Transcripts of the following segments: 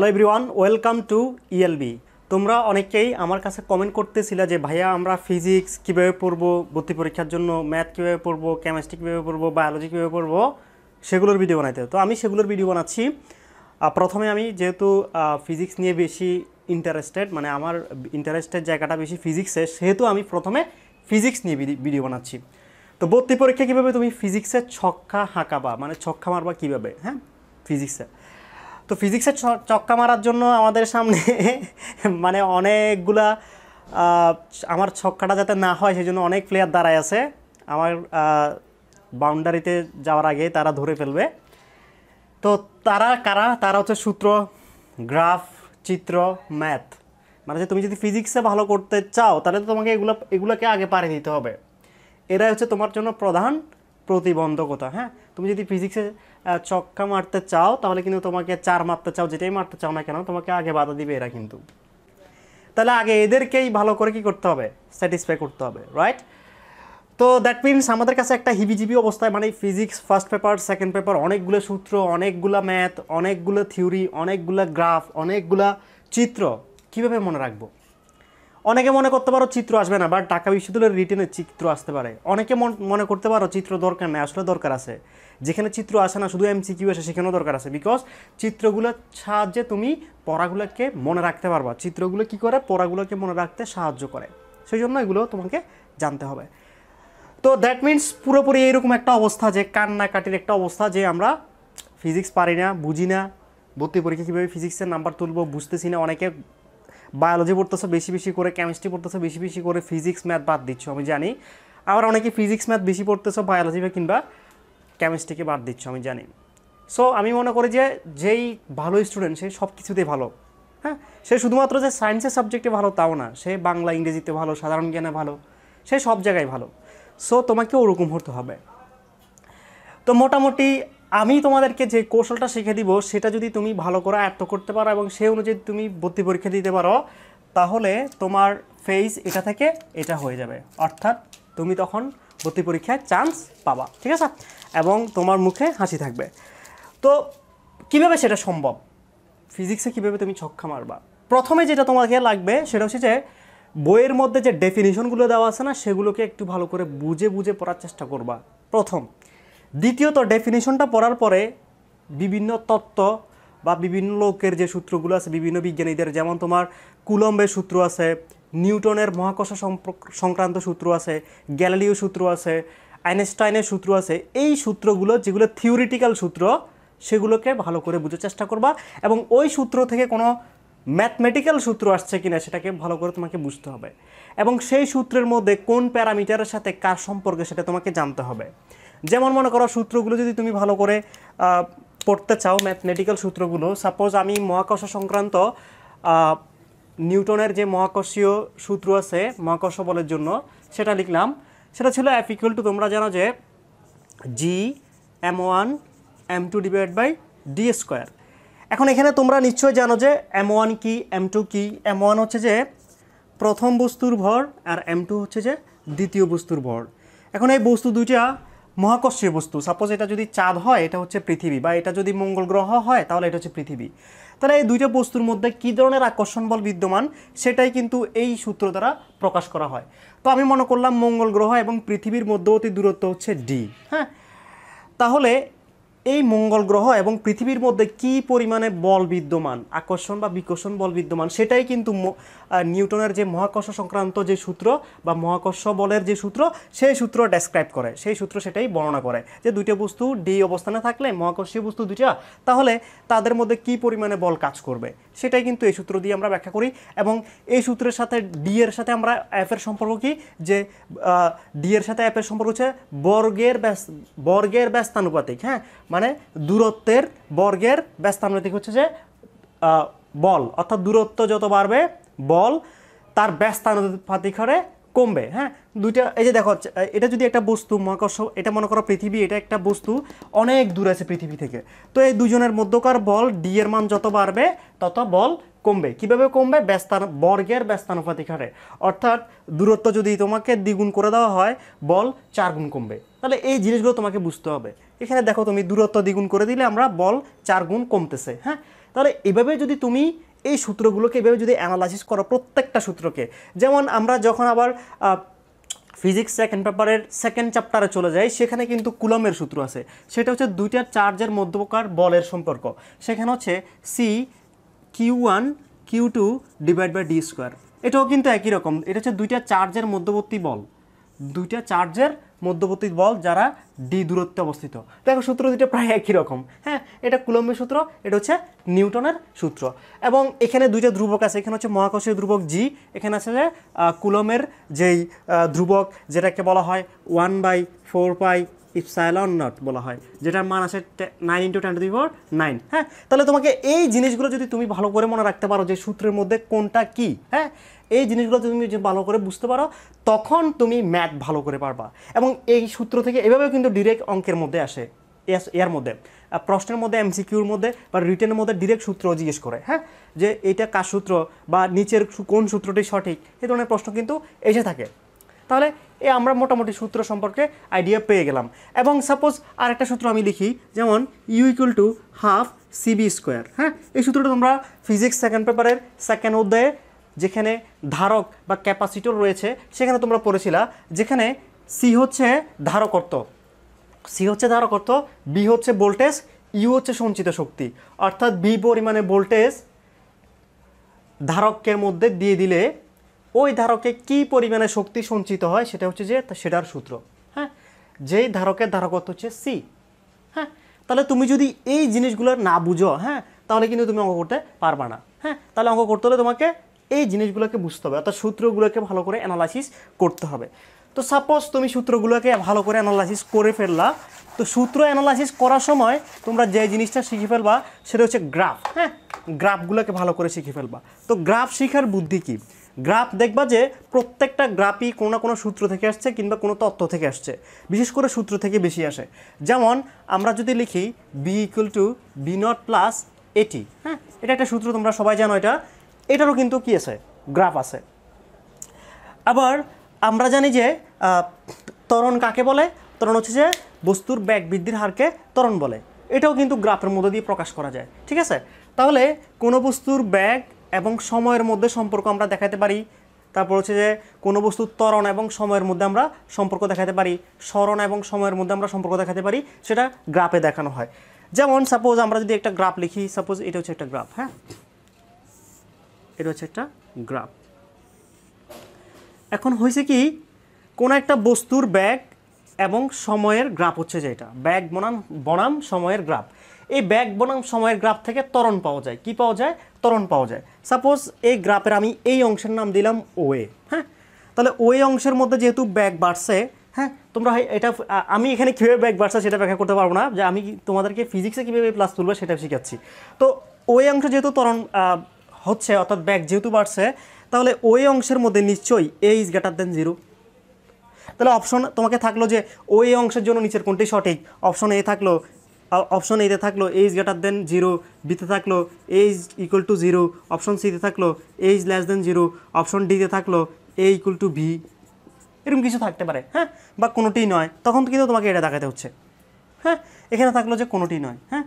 hello everyone welcome to ELB তোমরা অনেকেই আমার কাছে কমেন্ট করতেছিলা যে ভাইয়া আমরা ফিজিক্স কীভাবে পড়বো ভর্তি পরীক্ষার জন্য ম্যাথ কীভাবে পড়বো কেমিস্ট্রি কীভাবে পড়বো বায়োলজি কীভাবে পড়বো সেগুলোর ভিডিও বানাইতে তো আমি সেগুলোর ভিডিও বানাচ্ছি প্রথমে আমি যেহেতু ফিজিক্স নিয়ে বেশি ইন্টারেস্টেড মানে আমার ইন্টারেস্টের জায়গাটা বেশি ফিজিক্সে সেহেতু আমি প্রথমে ফিজিক্স নিয়ে ভিডিও বানাচ্ছি তো ভর্তি পরীক্ষা কীভাবে তুমি ফিজিক্সের ছক্কা হাঁকাবা মানে ছক্কা মারবা কীভাবে হ্যাঁ ফিজিক্সে তো ফিজিক্সের চক্কা মারার জন্য আমাদের সামনে মানে অনেকগুলা আমার ছক্কাটা যাতে না হয় সেই জন্য অনেক প্লেয়ার দাঁড়ায় আছে আমার বাউন্ডারিতে যাওয়ার আগে তারা ধরে ফেলবে তো তারা কারা তারা হচ্ছে সূত্র গ্রাফ চিত্র ম্যাথ মানে তুমি যদি ফিজিক্সে ভালো করতে চাও তাহলে তো তোমাকে এগুলো এগুলোকে আগে পারে দিতে হবে এরাই হচ্ছে তোমার জন্য প্রধান প্রতিবন্ধকতা হ্যাঁ তুমি যদি ফিজিক্সে ছক্কা মারতে চাও তাহলে কিন্তু তোমাকে চার মারতে চাও যেটাই মারতে চাও না কেন তোমাকে আগে বাধা দিবে এরা কিন্তু তাহলে আগে এদেরকেই ভালো করে কি করতে হবে স্যাটিসফাই করতে হবে রাইট তো দ্যাট মিনস আমাদের কাছে একটা হিবিজিবি অবস্থায় মানে physics first paper second paper অনেকগুলো সূত্র অনেকগুলো ম্যাথ অনেকগুলো থিওরি অনেকগুলো গ্রাফ অনেকগুলো চিত্র কীভাবে মনে রাখবো অনেকে মনে করতে পারো চিত্র আসবে না বা ঢাকা বিশ্ববিদ্যালয়ের রিটেনে চিত্র আসতে পারে অনেকে মনে করতে পারো চিত্র দরকার নেই আসলে দরকার আছে যেখানে চিত্র আসে না শুধু এম কিউ আসে সেখানেও দরকার আছে বিকজ চিত্রগুলোর সাহায্যে তুমি পড়াগুলোকে মনে রাখতে পারবা চিত্রগুলো কি করে পড়াগুলোকে মনে রাখতে সাহায্য করে সেই জন্য এগুলো তোমাকে জানতে হবে তো দ্যাট মিনস পুরোপুরি এইরকম একটা অবস্থা যে কান্নাকাটির একটা অবস্থা যে আমরা ফিজিক্স পারি না বুঝি না ভর্তি পরীক্ষা কীভাবে ফিজিক্সের নাম্বার তুলবো বুঝতেছি না অনেকে বায়োলজি পড়তেছো বেশি বেশি করে কেমিস্ট্রি পড়তেছো বেশি বেশি করে ফিজিক্স ম্যাথ বাদ দিচ্ছ আমি জানি আবার অনেকে ফিজিক্স ম্যাথ বেশি পড়তেছো বায়োলজি বা কিংবা কেমিস্ট্রিকে বাদ দিচ্ছ আমি জানি সো আমি মনে করি যে যেই ভালো স্টুডেন্ট সে সব কিছুতেই ভালো হ্যাঁ সে শুধুমাত্র যে সায়েন্সের সাবজেক্টে ভালো তাও না সে বাংলা ইংরেজিতে ভালো সাধারণ জ্ঞানে ভালো সে সব জায়গায় ভালো সো তোমাকে ওরকম হতে হবে তো মোটামুটি আমি তোমাদেরকে যে কৌশলটা শিখে দিব সেটা যদি তুমি ভালো করে আয়ত্ত করতে পারো এবং সেই অনুযায়ী তুমি ভর্তি পরীক্ষা দিতে পারো তাহলে তোমার ফেস এটা থেকে এটা হয়ে যাবে অর্থাৎ তুমি তখন ভর্তি পরীক্ষায় চান্স পাবা ঠিক আছে এবং তোমার মুখে হাসি থাকবে তো কিভাবে সেটা সম্ভব ফিজিক্সে কিভাবে তুমি ছক্কা মারবা প্রথমে যেটা তোমাকে লাগবে সেটা হচ্ছে যে বইয়ের মধ্যে যে ডেফিনিশনগুলো দেওয়া আছে না সেগুলোকে একটু ভালো করে বুঝে বুঝে পড়ার চেষ্টা করবা প্রথম দ্বিতীয়ত ডেফিনেশনটা পড়ার পরে বিভিন্ন তত্ত্ব বা বিভিন্ন লোকের যে সূত্রগুলো আছে বিভিন্ন বিজ্ঞানীদের যেমন তোমার কুলম্বের সূত্র আছে নিউটনের মহাকর্ষ সংক্রান্ত সূত্র আছে গ্যালালিও সূত্র আছে আইনস্টাইনের সূত্র আছে এই সূত্রগুলো যেগুলো থিওরিটিক্যাল সূত্র সেগুলোকে ভালো করে বোঝার চেষ্টা করবা এবং ওই সূত্র থেকে কোনো ম্যাথমেটিক্যাল সূত্র আসছে কিনা সেটাকে ভালো করে তোমাকে বুঝতে হবে এবং সেই সূত্রের মধ্যে কোন প্যারামিটারের সাথে কার সম্পর্কে সেটা তোমাকে জানতে হবে যেমন মনে করো সূত্রগুলো যদি তুমি ভালো করে পড়তে চাও ম্যাথমেটিক্যাল সূত্রগুলো সাপোজ আমি মহাকর্ষ সংক্রান্ত নিউটনের যে মহাকর্ষীয় সূত্র আছে মহাকর্ষ বলের জন্য সেটা লিখলাম সেটা ছিল ইকুয়াল টু তোমরা জানো যে G M one M two divide by D square এখন এখানে তোমরা নিশ্চয়ই জানো যে এম ওয়ান কী এম টু কী এম ওয়ান হচ্ছে যে প্রথম বস্তুর ভর আর এম টু হচ্ছে যে দ্বিতীয় বস্তুর ভর এখন এই বস্তু দুইটা মহাকর্ষীয় বস্তু সাপোজ এটা যদি চাঁদ হয় এটা হচ্ছে পৃথিবী বা এটা যদি মঙ্গল গ্রহ হয় তাহলে এটা হচ্ছে পৃথিবী তাহলে এই দুইটা বস্তুর মধ্যে কী ধরনের আকর্ষণ বল বিদ্যমান সেটাই কিন্তু এই সূত্র দ্বারা প্রকাশ করা হয় তো আমি মনে করলাম মঙ্গল গ্রহ এবং পৃথিবীর মধ্যবর্তী দূরত্ব হচ্ছে ডি হ্যাঁ তাহলে এই মঙ্গল গ্রহ এবং পৃথিবীর মধ্যে কি পরিমাণে বল বিদ্যমান আকর্ষণ বা বিকর্ষণ বল বিদ্যমান সেটাই কিন্তু নিউটনের যে মহাকর্ষ সংক্রান্ত যে সূত্র বা মহাকর্ষ বলের যে সূত্র সেই সূত্র ডেসক্রাইব করে সেই সূত্র সেটাই বর্ণনা করে যে দুইটা বস্তু ডি অবস্থানে থাকলে মহাকর্ষীয় বস্তু দুইটা তাহলে তাদের মধ্যে কি পরিমাণে বল কাজ করবে সেটাই কিন্তু এই সূত্র দিয়ে আমরা ব্যাখ্যা করি এবং এই সূত্রের সাথে ডি এর সাথে আমরা এফ এর সম্পর্ক কি যে ডি এর সাথে এফ এর সম্পর্ক হচ্ছে বর্গের ব্যাস বর্গের ব্যস্তানুপাতিক হ্যাঁ মানে দূরত্বের বর্গের ব্যস্তানুপাতিক হচ্ছে যে বল অর্থাৎ দূরত্ব যত বাড়বে বল তার ব্যস্তানুপাতিক হারে কমবে হ্যাঁ দুইটা এই যে দেখো এটা যদি একটা বস্তু মহাকর্ষ এটা মনে করো পৃথিবী এটা একটা বস্তু অনেক দূর আছে পৃথিবী থেকে তো এই দুজনের মধ্যকার বল ডি এর মান যত বাড়বে তত বল কমবে কিভাবে কমবে ব্যস্তান বর্গের ব্যস্তানুপাতিক হারে অর্থাৎ দূরত্ব যদি তোমাকে দ্বিগুণ করে দেওয়া হয় বল চার গুণ কমবে তাহলে এই জিনিসগুলো তোমাকে বুঝতে হবে এখানে দেখো তুমি দূরত্ব দ্বিগুণ করে দিলে আমরা বল চার গুণ কমতেছে হ্যাঁ তাহলে এভাবে যদি তুমি এই সূত্রগুলোকে এভাবে যদি অ্যানালাইসিস করো প্রত্যেকটা সূত্রকে যেমন আমরা যখন আবার ফিজিক্স সেকেন্ড পেপারের সেকেন্ড চ্যাপ্টারে চলে যাই সেখানে কিন্তু কুলমের সূত্র আছে সেটা হচ্ছে দুইটা চার্জের মধ্যকার বলের সম্পর্ক সেখানে হচ্ছে C Q one Q two divide by D square এটাও কিন্তু একই রকম এটা হচ্ছে দুইটা চার্জের মধ্যবর্তী বল দুইটা চার্জের মধ্যবর্তী বল যারা ডি দূরত্বে অবস্থিত দেখো সূত্র দুটো প্রায় একই রকম হ্যাঁ এটা কুলম্বের সূত্র এটা হচ্ছে নিউটনের সূত্র এবং এখানে দুইটা ধ্রুবক আছে এখানে হচ্ছে মহাকর্ষীয় ধ্রুবক জি এখানে আছে যে কুলমের যেই ধ্রুবক যেটাকে বলা হয় one by four by epsilon nought বলা হয় যেটার মান আছে nine into ten to the power nine হ্যাঁ তাহলে তোমাকে এই জিনিসগুলো যদি তুমি ভালো করে মনে রাখতে পারো যে সূত্রের মধ্যে কোনটা কি হ্যাঁ এই জিনিসগুলো তুমি যদি ভালো করে বুঝতে পারো তখন তুমি ম্যাথ ভালো করে পারবা এবং এই সূত্র থেকে এভাবেও কিন্তু ডিরেক্ট অঙ্কের মধ্যে আসে এর মধ্যে প্রশ্নের মধ্যে এমসিকিউর মধ্যে বা রিটেনের মধ্যে ডিরেক্ট সূত্র জিজ্ঞেস করে হ্যাঁ যে এটা কার সূত্র বা নিচের কোন সূত্রটি সঠিক এই ধরনের প্রশ্ন কিন্তু এসে থাকে তাহলে এ আমরা মোটামুটি সূত্র সম্পর্কে আইডিয়া পেয়ে গেলাম এবং সাপোজ আর একটা সূত্র আমি লিখি যেমন U equal to half CV square হ্যাঁ এই সূত্রটা তোমরা ফিজিক্স সেকেন্ড পেপারের সেকেন্ড অধ্যায়ে যেখানে ধারক বা ক্যাপাসিটর রয়েছে সেখানে তোমরা পড়েছিলা যেখানে সি হচ্ছে ধারকর্ত সি হচ্ছে ধারকর্ত বি হচ্ছে ভোল্টেজ ইউ হচ্ছে সঞ্চিত শক্তি অর্থাৎ বি পরিমাণে ভোল্টেজ ধারকের মধ্যে দিয়ে দিলে ওই ধারকে কি পরিমাণে শক্তি সঞ্চিত হয় সেটা হচ্ছে যে সেটার সূত্র হ্যাঁ যেই ধারকের ধারকত হচ্ছে সি হ্যাঁ তাহলে তুমি যদি এই জিনিসগুলো না বুঝো হ্যাঁ তাহলে কিন্তু তুমি অঙ্ক করতে পারবে না হ্যাঁ তাহলে অঙ্ক করতে হলে তোমাকে এই জিনিসগুলোকে বুঝতে হবে অর্থাৎ সূত্রগুলোকে ভালো করে অ্যানালাইসিস করতে হবে তো সাপোজ তুমি সূত্রগুলোকে ভালো করে অ্যানালাইসিস করে ফেললা তো সূত্র অ্যানালাইসিস করার সময় তোমরা যে জিনিসটা শিখে ফেলবা সেটা হচ্ছে গ্রাফ হ্যাঁ গ্রাফগুলোকে ভালো করে শিখে ফেলবা তো গ্রাফ শিখার বুদ্ধি কী গ্রাফ দেখবা যে প্রত্যেকটা গ্রাফই কোনো না কোনো সূত্র থেকে আসছে কিংবা কোনো তত্ত্ব থেকে আসছে বিশেষ করে সূত্র থেকে বেশি আসে যেমন আমরা যদি লিখি B equal to B nought plus at হ্যাঁ এটা একটা সূত্র তোমরা সবাই জানো এটা এটারও কিন্তু কি আছে গ্রাফ আছে আবার আমরা জানি যে তরণ কাকে বলে তরণ হচ্ছে যে বস্তুর ব্যাগ বৃদ্ধির হারকে তরণ বলে এটাও কিন্তু গ্রাফের মধ্যে দিয়ে প্রকাশ করা যায় ঠিক আছে তাহলে কোনো বস্তুর ব্যাগ এবং সময়ের মধ্যে সম্পর্ক আমরা দেখাতে পারি তারপর হচ্ছে যে কোনো বস্তু ত্বরণ এবং সময়ের মধ্যে আমরা সম্পর্ক দেখাতে পারি স্মরণ এবং সময়ের মধ্যে আমরা সম্পর্ক দেখাতে পারি সেটা গ্রাফে দেখানো হয় যেমন সাপোজ আমরা যদি একটা গ্রাফ লিখি সাপোজ এটা হচ্ছে একটা গ্রাফ হ্যাঁ এটা হচ্ছে একটা গ্রাফ এখন হয়েছে কি কোনো একটা বস্তুর ব্যাগ এবং সময়ের গ্রাফ হচ্ছে যে এটা ব্যাগ বনাম বনাম সময়ের গ্রাফ এই ব্যাক বনাম সময়ের গ্রাফ থেকে তরণ পাওয়া যায় কি পাওয়া যায় তরণ পাওয়া যায় সাপোজ এই গ্রাফের আমি এই অংশের নাম দিলাম ওয়ে হ্যাঁ তাহলে ওয়ে অংশের মধ্যে যেহেতু ব্যাক বাড়ছে হ্যাঁ তোমরা এটা আমি এখানে কীভাবে ব্যাক বাড়ছে সেটা ব্যাখ্যা করতে পারবো না যে আমি তোমাদেরকে ফিজিক্সে কীভাবে প্লাস তুলবে সেটা শিখাচ্ছি তো ওই অংশ যেহেতু তরণ হচ্ছে অর্থাৎ ব্যাক যেহেতু বাড়ছে তাহলে ওই অংশের মধ্যে নিশ্চয়ই A is greater than zero তাহলে অপশন তোমাকে থাকলো যে ওই অংশের জন্য নিচের কোনটি সঠিক অপশন এ থাকলো অপশন এতে থাকলো এইজ গ্রেটার দেন জিরো বিতে থাকলো A is equal to zero option সিতে থাকলো A is less than zero option ডিতে থাকলো এ ইকুয়াল টু বি এরকম কিছু থাকতে পারে হ্যাঁ বা কোনোটি নয় তখন কিন্তু তোমাকে এটা দেখাতে হচ্ছে হ্যাঁ এখানে থাকলো যে কোনোটি নয় হ্যাঁ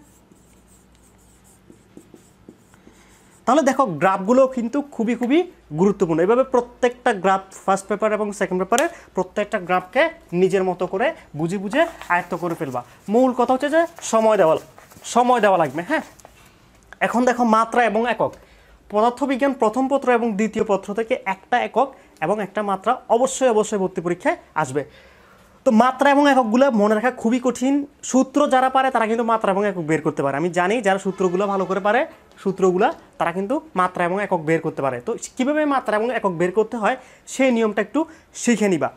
তাহলে দেখো গ্রাফগুলো কিন্তু খুবই খুবই গুরুত্বপূর্ণ এভাবে প্রত্যেকটা গ্রাফ ফার্স্ট পেপার এবং সেকেন্ড পেপারের প্রত্যেকটা গ্রাফকে নিজের মতো করে বুঝে বুঝে আয়ত্ত করে ফেলবা মূল কথা হচ্ছে যে সময় দেওয়া সময় দেওয়া লাগবে হ্যাঁ এখন দেখো মাত্রা এবং একক পদার্থবিজ্ঞান প্রথম পত্র এবং দ্বিতীয় পত্র থেকে একটা একক এবং একটা মাত্রা অবশ্যই অবশ্যই ভর্তি পরীক্ষায় আসবে তো মাত্রা এবং এককগুলো মনে রাখা খুবই কঠিন সূত্র যারা পারে তারা কিন্তু মাত্রা এবং একক বের করতে পারে আমি জানি যারা সূত্রগুলো ভালো করে পারে সূত্রগুলা তারা কিন্তু মাত্রা এবং একক বের করতে পারে তো কীভাবে মাত্রা এবং একক বের করতে হয় সেই নিয়মটা একটু শিখে নিবা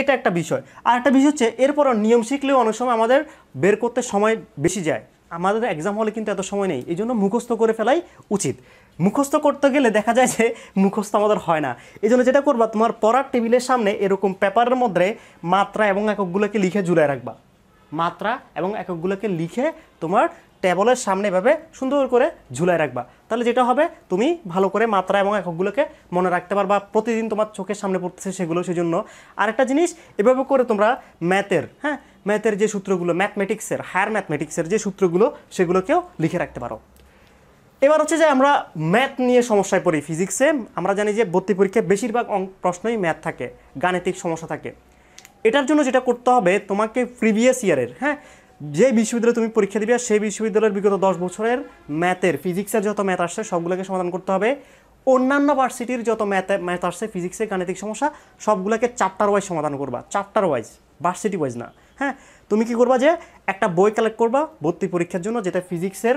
এটা একটা বিষয় আর একটা বিষয় হচ্ছে এরপরও নিয়ম শিখলেও অনেক সময় আমাদের বের করতে সময় বেশি যায় আমাদের এক্সাম হলে কিন্তু এত সময় নেই এই জন্য মুখস্থ করে ফেলাই উচিত মুখস্থ করতে গেলে দেখা যায় যে মুখস্থ আমাদের হয় না এই জন্য যেটা করবা তোমার পড়ার টেবিলের সামনে এরকম পেপারের মধ্যে মাত্রা এবং এককগুলোকে লিখে ঝুলাই রাখবা মাত্রা এবং এককগুলোকে লিখে তোমার টেবলের সামনে এভাবে সুন্দর করে ঝুলাই রাখবা তাহলে যেটা হবে তুমি ভালো করে মাত্রা এবং এককগুলোকে মনে রাখতে পারবা প্রতিদিন তোমার চোখের সামনে পড়তেছে সেগুলো সেই জন্য আরেকটা জিনিস এভাবে করে তোমরা ম্যাথের হ্যাঁ ম্যাথের যে সূত্রগুলো ম্যাথমেটিক্সের হায়ার ম্যাথমেটিক্সের যে সূত্রগুলো সেগুলোকেও লিখে রাখতে পারো এবার হচ্ছে যে আমরা ম্যাথ নিয়ে সমস্যায় পড়ি ফিজিক্সে আমরা জানি যে ভর্তি পরীক্ষায় বেশিরভাগ প্রশ্নই ম্যাথ থাকে গাণিতিক সমস্যা থাকে এটার জন্য যেটা করতে হবে তোমাকে প্রিভিয়াস ইয়ারের হ্যাঁ যে বিশ্ববিদ্যালয়ে তুমি পরীক্ষা দিবে সেই বিশ্ববিদ্যালয়ের বিগত দশ বছরের ম্যাথের ফিজিক্সের যত ম্যাথ আসছে সবগুলোকে সমাধান করতে হবে অন্যান্য ভার্সিটির যত ম্যাথ ম্যাথ আসছে ফিজিক্সের গাণিতিক সমস্যা সবগুলোকে চারটার ওয়াইজ সমাধান করবা চারটার ওয়াইজ ভার্সিটি ওয়াইজ না হ্যাঁ তুমি কি করবা যে একটা বই কালেক্ট করবা ভর্তি পরীক্ষার জন্য যেটা ফিজিক্সের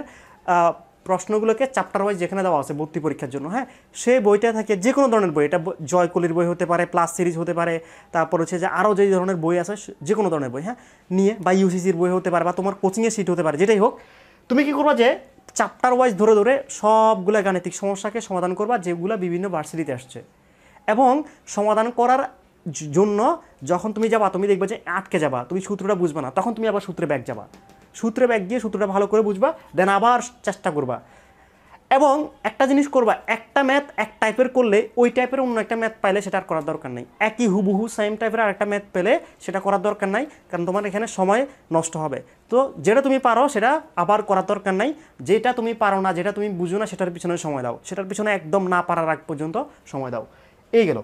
প্রশ্নগুলোকে চ্যাপ্টার ওয়াইজ যেখানে দেওয়া আছে ভর্তি পরীক্ষার জন্য হ্যাঁ সেই বইটা থাকে যে কোনো ধরনের বই এটা জয়কলির বই হতে পারে প্লাস সিরিজ হতে পারে তারপর হচ্ছে যে আরও যে ধরনের বই আছে যে কোনো ধরনের বই হ্যাঁ নিয়ে বা ইউসিসির বই হতে পারে বা তোমার কোচিংয়ের সিট হতে পারে যেটাই হোক তুমি কি করবা যে চ্যাপ্টার ওয়াইজ ধরে ধরে সবগুলো গাণিতিক সমস্যাকে সমাধান করবা যেগুলো বিভিন্ন ভার্সিটিতে আসছে এবং সমাধান করার জন্য যখন তুমি যাবা তুমি দেখবে যে আটকে যাবা তুমি সূত্রটা বুঝবে না তখন তুমি আবার সূত্রে ব্যাগ যাবা সূত্রে ব্যাগ গিয়ে সূত্রটা ভালো করে বুঝবা দেন আবার চেষ্টা করবা এবং একটা জিনিস করবা একটা ম্যাথ এক টাইপের করলে ওই টাইপের অন্য একটা ম্যাথ পাইলে সেটা আর করার দরকার নেই একই হুবহু সেম টাইপের আর একটা ম্যাথ পেলে সেটা করার দরকার নাই কারণ তোমার এখানে সময় নষ্ট হবে তো যেটা তুমি পারো সেটা আবার করার দরকার নাই যেটা তুমি পারো না যেটা তুমি বুঝো না সেটার পিছনে সময় দাও সেটার পিছনে একদম না পারার আগ পর্যন্ত সময় দাও এই গেল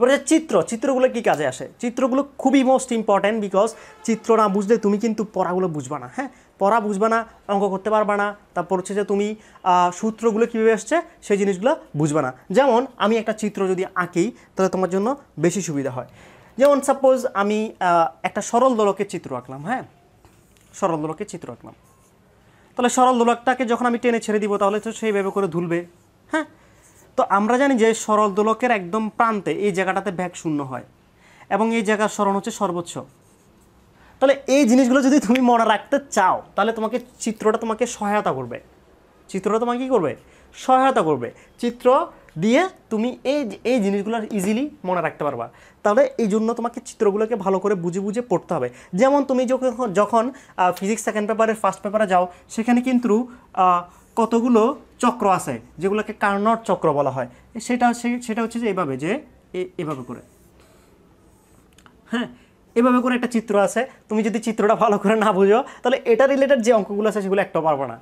এবার যে চিত্র চিত্রগুলো কি কাজে আসে চিত্রগুলো খুবই মোস্ট ইম্পর্ট্যান্ট বিকজ চিত্র না বুঝলে তুমি কিন্তু পড়াগুলো বুঝবা না হ্যাঁ পড়া বুঝবা না অঙ্ক করতে পারবা না তারপর হচ্ছে যে তুমি সূত্রগুলো কীভাবে আসছে সেই জিনিসগুলো বুঝবা না যেমন আমি একটা চিত্র যদি আঁকি তাহলে তোমার জন্য বেশি সুবিধা হয় যেমন সাপোজ আমি একটা সরল দোলকের চিত্র আঁকলাম হ্যাঁ সরল দোলকের চিত্র আঁকলাম তাহলে সরল দোলকটাকে যখন আমি টেনে ছেড়ে দিব তাহলে তো সেইভাবে করে ধুলবে হ্যাঁ তো আমরা জানি যে সরল দোলকের একদম প্রান্তে এই জায়গাটাতে ব্যাগ শূন্য হয় এবং এই জায়গার স্মরণ হচ্ছে সর্বোচ্চ তাহলে এই জিনিসগুলো যদি তুমি মনে রাখতে চাও তাহলে তোমাকে চিত্রটা তোমাকে সহায়তা করবে চিত্রটা তোমাকে কী করবে সহায়তা করবে চিত্র দিয়ে তুমি এই এই জিনিসগুলো ইজিলি মনে রাখতে পারবা তাহলে এই জন্য তোমাকে চিত্রগুলোকে ভালো করে বুঝে বুঝে পড়তে হবে যেমন তুমি যখন যখন ফিজিক্স সেকেন্ড পেপারে ফার্স্ট পেপারে যাও সেখানে কিন্তু কতগুলো চক্র আছে যেগুলোকে কার্নট চক্র বলা হয় সেটা সেটা হচ্ছে যে এভাবে যে এভাবে করে হ্যাঁ এভাবে করে একটা চিত্র আছে তুমি যদি চিত্রটা ভালো করে না বুঝো তাহলে এটা রিলেটেড যে অঙ্কগুলো আছে সেগুলো একটা পারবো না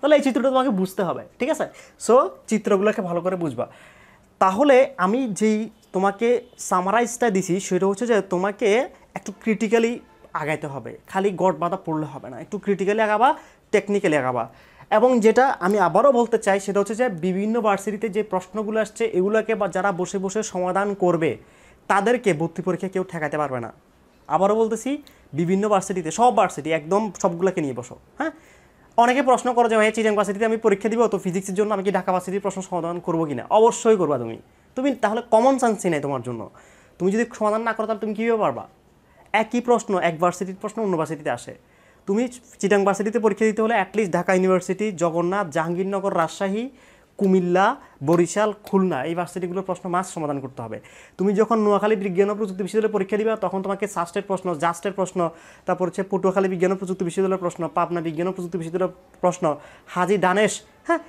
তাহলে এই চিত্রটা তোমাকে বুঝতে হবে ঠিক আছে সো চিত্রগুলোকে ভালো করে বুঝবা তাহলে আমি যেই তোমাকে সামারাইজটা দিছি সেটা হচ্ছে যে তোমাকে একটু ক্রিটিক্যালি আগাইতে হবে খালি গড় বাঁধা পড়লে হবে না একটু ক্রিটিক্যালি আগাবা টেকনিক্যালি আগাবা এবং যেটা আমি আবারও বলতে চাই সেটা হচ্ছে যে বিভিন্ন ভার্সিটিতে যে প্রশ্নগুলো আসছে এগুলোকে বা যারা বসে বসে সমাধান করবে তাদেরকে ভর্তি পরীক্ষা কেউ ঠেকাতে পারবে না আবারও বলতেছি বিভিন্ন ভার্সিটিতে সব ভার্সিটি একদম সবগুলোকে নিয়ে বসো হ্যাঁ অনেকে প্রশ্ন করো যে ভাই চিটাং ভার্সিটিতে আমি পরীক্ষা দিব তো ফিজিক্সের জন্য আমি কি ঢাকা ভার্সিটির প্রশ্ন সমাধান করবো কি না অবশ্যই করবা তুমি তুমি তাহলে কমন সেন্সই নেই তোমার জন্য তুমি যদি সমাধান না করো তাহলে তুমি কীভাবে পারবা একই প্রশ্ন এক ভার্সিটির প্রশ্ন অন্য ভার্সিটিতে আসে তুমি চিটাং ভার্সিটিতে পরীক্ষা দিতে হলে অ্যাটলিস্ট ঢাকা ইউনিভার্সিটি জগন্নাথ জাহাঙ্গীরনগর রাজশাহী কুমিল্লা বরিশাল খুলনা এই ভার্সিটিগুলোর প্রশ্ন মাস সমাধান করতে হবে তুমি যখন নোয়াখালী বিজ্ঞান ও প্রযুক্তি বিশ্ববিদ্যালয়ে পরীক্ষা দিবা তখন তোমাকে সাস্টের প্রশ্ন জাস্টের প্রশ্ন তারপর হচ্ছে পটুয়াখালী বিজ্ঞান ও প্রযুক্তি বিশ্ববিদ্যালয়ের প্রশ্ন পাবনা বিজ্ঞান ও প্রযুক্তি বিশ্ববিদ্যালয়ের প্রশ্ন হাজি দানেশ হ্যাঁ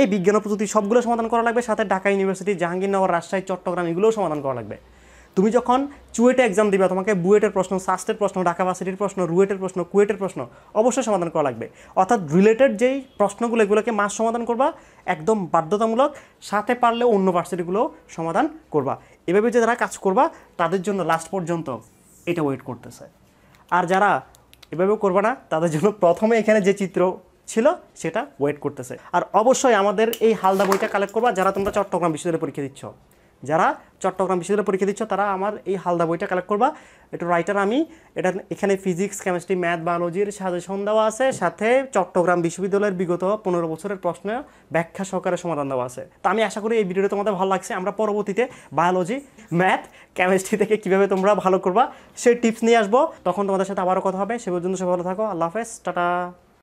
এই বিজ্ঞান ও প্রযুক্তি সবগুলো সমাধান করা লাগবে সাথে ঢাকা ইউনিভার্সিটি জাহাঙ্গীরনগর রাজশাহী চট্টগ্রাম এগুলোও সমাধান করা লাগবে তুমি যখন চুয়েটে এক্সাম দিবে তোমাকে বুয়েটের প্রশ্ন সাস্টের প্রশ্ন ঢাকা ভার্সিটির প্রশ্ন রুয়েটের প্রশ্ন কুয়েটের প্রশ্ন অবশ্যই সমাধান করা লাগবে অর্থাৎ রিলেটেড যেই প্রশ্নগুলো এগুলোকে মাস সমাধান করবা একদম বাধ্যতামূলক সাথে পারলে অন্য ভার্সিটিগুলো সমাধান করবা এভাবে যে যারা কাজ করবা তাদের জন্য লাস্ট পর্যন্ত এটা ওয়েট করতেছে আর যারা এভাবে করবা না তাদের জন্য প্রথমে এখানে যে চিত্র ছিল সেটা ওয়েট করতেছে আর অবশ্যই আমাদের এই হালদা বইটা কালেক্ট করবা যারা তোমরা চট্টগ্রাম বিশ্ববিদ্যালয়ে পরীক্ষা দিচ্ছ যারা চট্টগ্রাম বিশ্ববিদ্যালয়ে পরীক্ষা দিচ্ছ তারা আমার এই হালদা বইটা কালেক্ট করবা এটা রাইটার আমি এটা এখানে ফিজিক্স কেমিস্ট্রি ম্যাথ বায়োলজির সাজেশন দেওয়া আছে সাথে চট্টগ্রাম বিশ্ববিদ্যালয়ের বিগত পনেরো বছরের প্রশ্ন ব্যাখ্যা সহকারে সমাধান দেওয়া আছে তো আমি আশা করি এই ভিডিওটা তোমাদের ভালো লাগছে আমরা পরবর্তীতে বায়োলজি ম্যাথ কেমিস্ট্রি থেকে কীভাবে তোমরা ভালো করবা সেই টিপস নিয়ে আসবো তখন তোমাদের সাথে আবারও কথা হবে সে পর্যন্ত সে ভালো থাকো আল্লাহ হাফেজ টাটা